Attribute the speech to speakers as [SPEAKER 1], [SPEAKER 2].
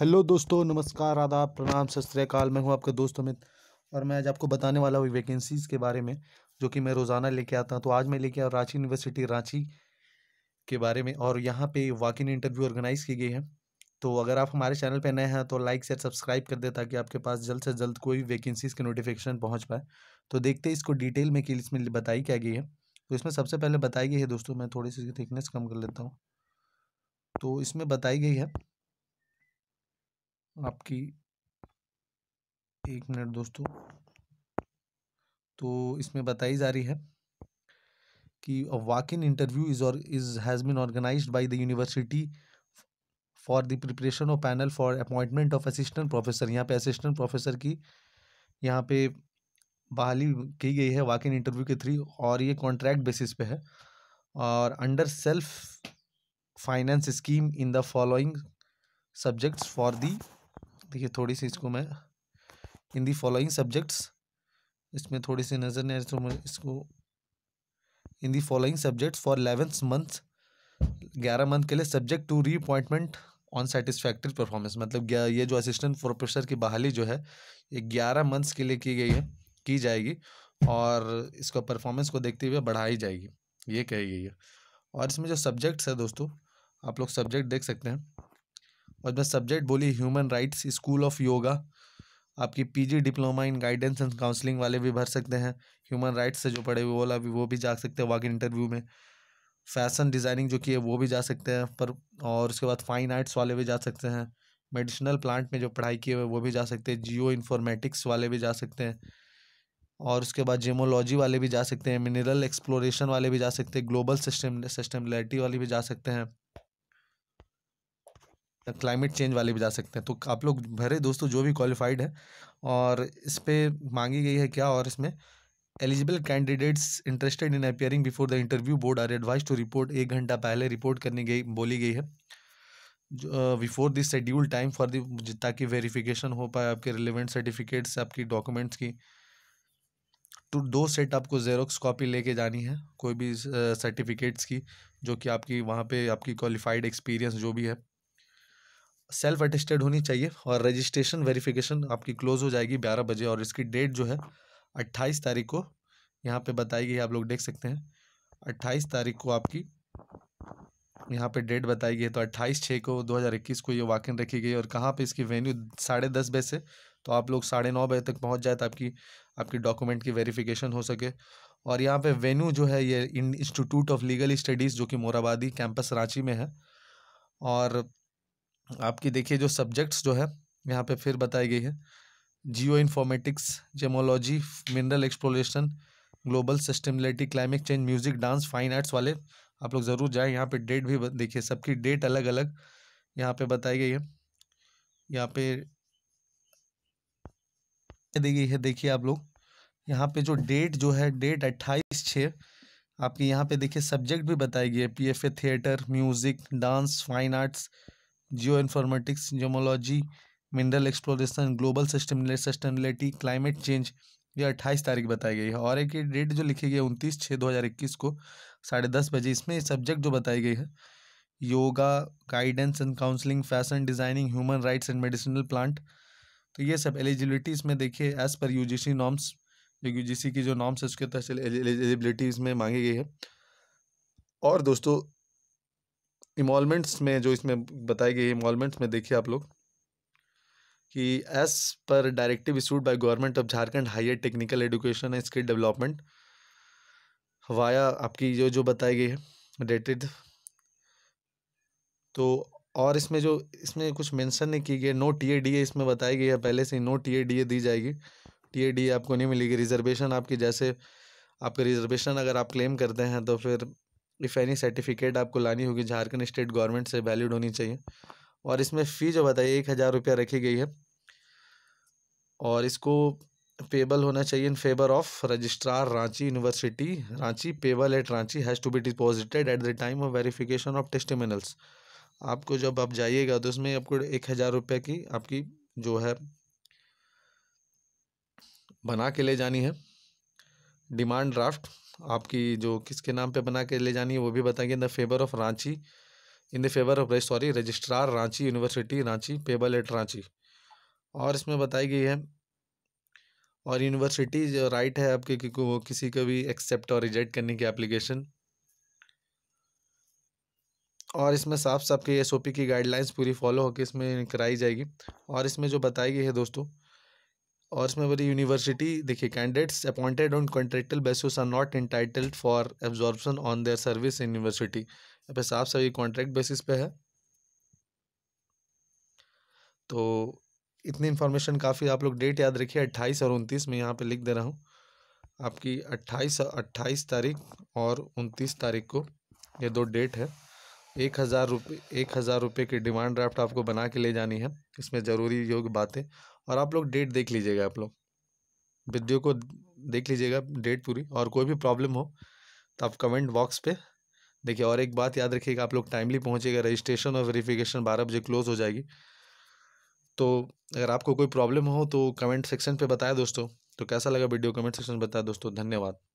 [SPEAKER 1] hello दोस्तों नमस्कार आदाब प्रणाम सत श्रीकाल मैं हूं आपके दोस्त अमित और मैं आज आपको बताने वाला हूं वैकेंसीज़ के बारे में जो कि मैं रोज़ाना लेके आता हूं तो आज मैं लेके आया रांची यूनिवर्सिटी रांची के बारे में और यहाँ पे वॉक इन इंटरव्यू ऑर्गेनाइज़ की गई है तो अगर आप हमारे चैनल पर नए हैं तो लाइक शेयर सब्सक्राइब कर दे ताकि आपके पास जल्द से जल्द कोई वैकेंसीज़ के नोटिफिकेशन पहुँच पाए तो देखते इसको डिटेल में कि इसमें बताई क्या गई है तो इसमें सबसे पहले बताई गई है दोस्तों मैं थोड़ी सी थिकनेस कम कर लेता हूँ तो इसमें बताई गई है आपकी एक मिनट दोस्तों तो इसमें बताई जा रही है कि वॉक इन इंटरव्यू इज और is has been organised by the university for the preparation of panel for appointment of assistant professor यहाँ पे असिस्टेंट प्रोफेसर की यहाँ पे बहाली की गई है वाक इन इंटरव्यू के थ्री और ये कॉन्ट्रैक्ट बेसिस पे है और under self finance scheme in the following subjects for the देखिए थोड़ी सी इसको मैं इन दी फॉलोइंग सब्जेक्ट्स इसमें थोड़ी सी नज़र नहीं आ रही तो मैं इसको in the following subjects for eleventh month ग्यारह मंथ के लिए subject to re appointment on satisfactory performance मतलब ये जो असिस्टेंट प्रोफेसर की बहाली जो है ये ग्यारह मंथ्स के लिए की गई है की जाएगी और इसको परफॉर्मेंस को देखते हुए बढ़ाई जाएगी ये कही गई है और इसमें जो सब्जेक्ट्स है दोस्तों आप लोग सब्जेक्ट देख सकते हैं और मैं सब्जेक्ट बोली human rights school of yoga आपकी PG diploma in guidance and counselling वाले भी भर सकते हैं ह्यूमन राइट्स से जो पढ़े हुए वाला भी वो भी जा सकते हैं वाक इंटरव्यू में फैशन डिज़ाइनिंग जो की है वो भी जा सकते हैं पर और उसके बाद फाइन आर्ट्स वाले भी जा सकते हैं मेडिसिनल प्लांट में जो पढ़ाई किए हुए वो भी जा सकते हैं जियो इन्फॉर्मेटिक्स वाले भी जा सकते हैं और उसके बाद जेमोलॉजी वाले भी जा सकते हैं मिनरल एक्सप्लोरेशन वाले भी जा सकते हैं ग्लोबल सिस्टम सिस्टमलिटी वाले भी जा सकते हैं क्लाइमेट चेंज वाले भी जा सकते हैं तो आप लोग भरे दोस्तों जो भी क्वालिफाइड है और इस पर मांगी गई है क्या और इसमें eligible candidates interested in appearing before the interview board are advised to report एक घंटा पहले रिपोर्ट करने गई बोली गई है before this schedule time for दाकि ताकि हो पाए आपके रिलेवेंट सर्टिफिकेट्स आपकी डॉक्यूमेंट्स की टू तो दो सेट आपको जेरोक्स कॉपी लेके जानी है कोई भी सर्टिफिकेट्स की जो कि आपकी वहाँ पे आपकी क्वालिफाइड एक्सपीरियंस जो भी है सेल्फ अटेस्टेड होनी चाहिए और रजिस्ट्रेशन वेरिफिकेशन आपकी क्लोज हो जाएगी ग्यारह बजे और इसकी डेट जो है अट्ठाईस तारीख को यहाँ पे बताई गई आप लोग देख सकते हैं अट्ठाईस तारीख को आपकी यहाँ पे डेट बताई गई है तो अट्ठाईस छः को दो हज़ार इक्कीस को ये वाकिन रखी गई और कहाँ पे इसकी वेन्यू साढ़े दस बजे से तो आप लोग साढ़े नौ बजे तक पहुँच जाए तो आपकी आपकी डॉक्यूमेंट की वेरिफिकेशन हो सके और यहाँ पे वेन्यू जो है ये इंस्टीट्यूट ऑफ लीगल स्टडीज़ जो कि मोराबादी कैंपस रांची में है और आपकी देखिए जो सब्जेक्ट्स जो है यहाँ पे फिर बताई गई है geoinformatics gemology mineral exploration global sustainability climate change music dance fine arts वाले आप लोग ज़रूर जाएँ यहाँ पे डेट भी देखिए सबकी डेट अलग अलग यहाँ पे बताई गई है यहाँ पे दी गई है देखिए आप लोग यहाँ पे जो डेट जो है डेट अट्ठाईस छः आपकी यहाँ पे देखिए सब्जेक्ट भी बताई गई है P F A theatre music dance fine arts geoinformatics gemology mineral exploration global sustainability climate change ये अट्ठाईस तारीख बताई गई है और एक डेट जो लिखी गई है उनतीस छः दो हज़ार इक्कीस को साढ़े दस बजे इसमें सब्जेक्ट जो बताई गई है yoga guidance and counselling fashion designing human rights and medicinal plant तो ये सब एलिजिबिलिटी इसमें देखिए एज़ पर यू नॉर्म्स जो यू की जो नॉर्म्स है उसके तहत एलिजिबिलिटी इसमें मांगी गई है और दोस्तों इमोलमेंट्स में जो इसमें बताई गई इमोलमेंट्स में देखिए आप लोग कि as per directive issued by government of Jharkhand higher technical education and skill development via आपकी जो जो बताई गई है डेटेड तो और इसमें जो इसमें कुछ मेंशन नहीं की गई no T A D A इसमें बताई गई है पहले से no T A D A दी जाएगी टी ए डी ए आपको नहीं मिलेगी रिजर्वेशन आपकी जैसे आपके रिजर्वेशन अगर आप क्लेम करते हैं तो फिर इफ़ एनी सर्टिफिकेट आपको लानी होगी झारखंड स्टेट गवर्नमेंट से वैलिड होनी चाहिए और इसमें फ़ी जो बताइए एक हज़ार रुपया रखी गई है और इसको पेबल होना चाहिए in favour of registrar Ranchi university Ranchi payable at Ranchi has to be deposited at the time of verification of testimonials आपको जब आप जाइएगा तो उसमें आपको एक हज़ार रुपये की आपकी जो है बना के ले जानी है डिमांड ड्राफ्ट आपकी जो किसके नाम पे बना के ले जानी है वो भी बताएंगे in the favour of Ranchi in the favour of sorry registrar Ranchi university Ranchi payable at Ranchi और इसमें बताई गई है और यूनिवर्सिटी जो राइट है आपके क्योंकि वो किसी को भी एक्सेप्ट और रिजेक्ट करने की एप्लीकेशन और इसमें साफ साफ के एस की गाइडलाइंस पूरी फॉलो होकर इसमें कराई जाएगी और इसमें जो बताई गई है दोस्तों और इसमें बोली यूनिवर्सिटी देखिए candidates appointed on contractual basis are not entitled for absorption on their service in university यहाँ पे साफ सभी कॉन्ट्रैक्ट बेसिस पे है तो इतनी इन्फॉर्मेशन काफ़ी आप लोग डेट याद रखिए अट्ठाईस और उनतीस में यहाँ पे लिख दे रहा हूँ आपकी अट्ठाईस अट्ठाईस तारीख और उनतीस तारीख को ये दो डेट है एक हज़ार रुपये एक हज़ार रुपये की डिमांड ड्राफ्ट आपको बना के ले जानी है इसमें ज़रूरी योग्य बातें और आप लोग डेट देख लीजिएगा आप लोग वीडियो को देख लीजिएगा डेट पूरी और कोई भी प्रॉब्लम हो तो आप कमेंट बॉक्स पे देखिए और एक बात याद रखिएगा आप लोग टाइमली पहुँचेगा रजिस्ट्रेशन और वेरीफिकेशन बारह बजे क्लोज हो जाएगी तो अगर आपको कोई प्रॉब्लम हो तो कमेंट सेक्शन पर बताया दोस्तों तो कैसा लगा वीडियो कमेंट सेक्शन में बताया दोस्तों धन्यवाद